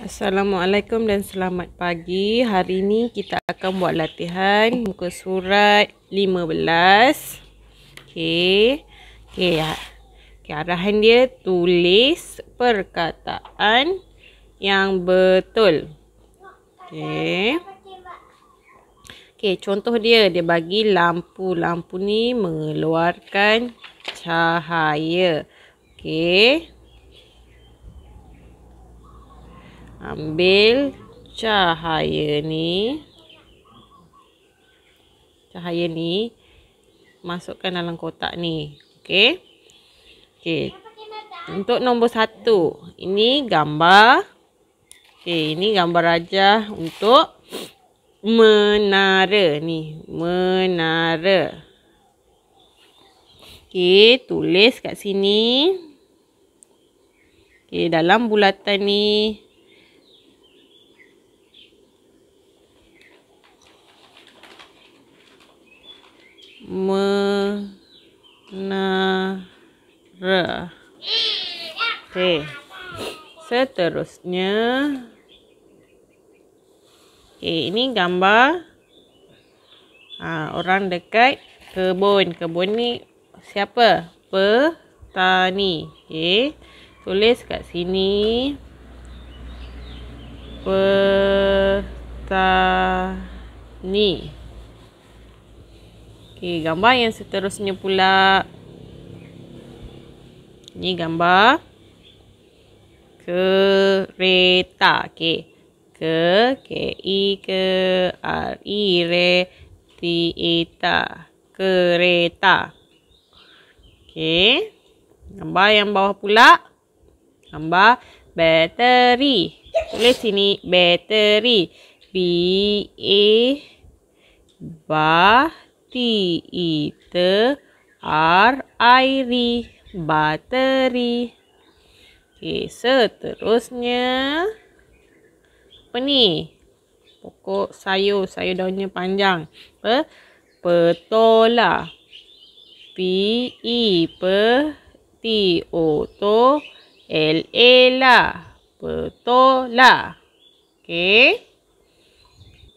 Assalamualaikum dan selamat pagi. Hari ini kita akan buat latihan muka surat 15. Okey. Okey ya. Okay, arahan dia tulis perkataan yang betul. Okey. Okey, contoh dia dia bagi lampu. Lampu ni mengeluarkan cahaya. Okey. ambil cahaya ni cahaya ni masukkan dalam kotak ni okey okey untuk nombor satu ini gambar okey ini gambar raja untuk menara ni menara okey tulis kat sini okey dalam bulatan ni menara. Okey. Seterusnya. Okey, ini gambar ha, orang dekat kebun. Kebun ni siapa? Petani. Okey. Tulis kat sini. Petani. Okey, gambar yang seterusnya pula. Ini gambar kereta. Okey. K, ke, i, K, r, i, E, t, i, ta. Kereta. Okey. Gambar yang bawah pula. Gambar bateri. Tulis sini. Bateri. B, A, Ba, T E T R I R I battery. Okey, seterusnya apa ni? Pokok sayur, sayur daunnya panjang. Apa? Petola. P E P T O T L A la. Petola. Okey.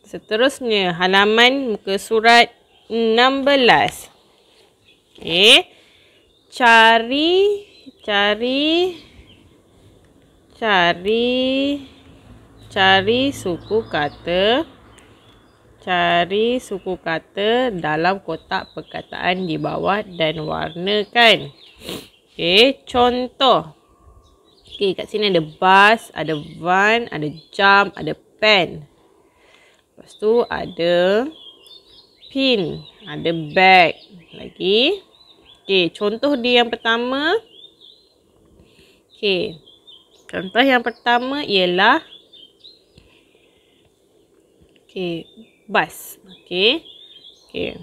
Seterusnya halaman muka surat 16. Okey. Eh? Cari cari cari cari suku kata cari suku kata dalam kotak perkataan di bawah dan warnakan. Okey, eh, contoh. Okey, kat sini ada bus, ada van, ada jam, ada pen. Lepas tu ada pin. Ada bag lagi. Okey, contoh dia yang pertama. Okey. Contoh yang pertama ialah Okey, bas. Okey. Okey.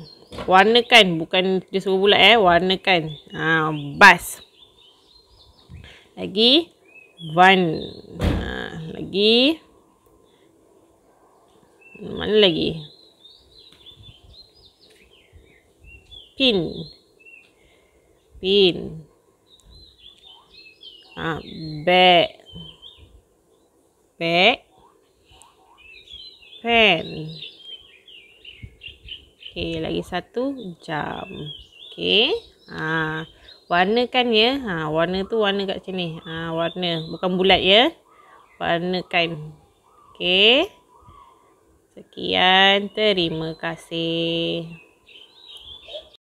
Warnakan bukan dia suruh bulat eh, warnakan. Ha, bas. Lagi van. Ha, lagi mana lagi? pin pin ha, bag bag pen okey lagi satu jam okey ha kan ya ha warna tu warna kat sini ha warna bukan bulat ya warna warnakan okey sekian terima kasih